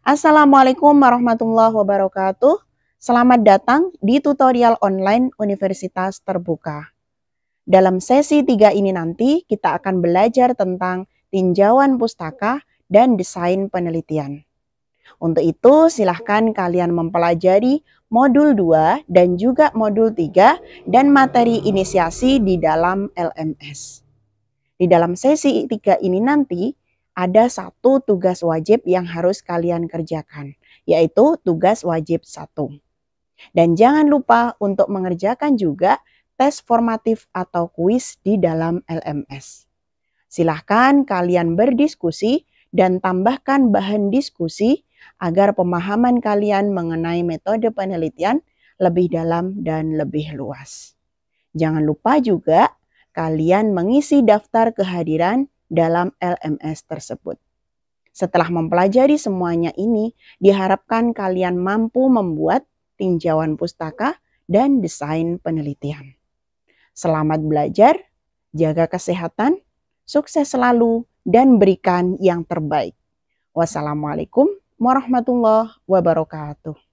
Assalamualaikum warahmatullahi wabarakatuh. Selamat datang di tutorial online Universitas Terbuka. Dalam sesi tiga ini nanti kita akan belajar tentang tinjauan pustaka dan desain penelitian. Untuk itu silahkan kalian mempelajari modul 2 dan juga modul 3 dan materi inisiasi di dalam LMS. Di dalam sesi tiga ini nanti ada satu tugas wajib yang harus kalian kerjakan, yaitu tugas wajib satu. Dan jangan lupa untuk mengerjakan juga tes formatif atau kuis di dalam LMS. Silahkan kalian berdiskusi dan tambahkan bahan diskusi agar pemahaman kalian mengenai metode penelitian lebih dalam dan lebih luas. Jangan lupa juga kalian mengisi daftar kehadiran dalam LMS tersebut. Setelah mempelajari semuanya ini, diharapkan kalian mampu membuat tinjauan pustaka dan desain penelitian. Selamat belajar, jaga kesehatan, sukses selalu, dan berikan yang terbaik. Wassalamualaikum warahmatullahi wabarakatuh.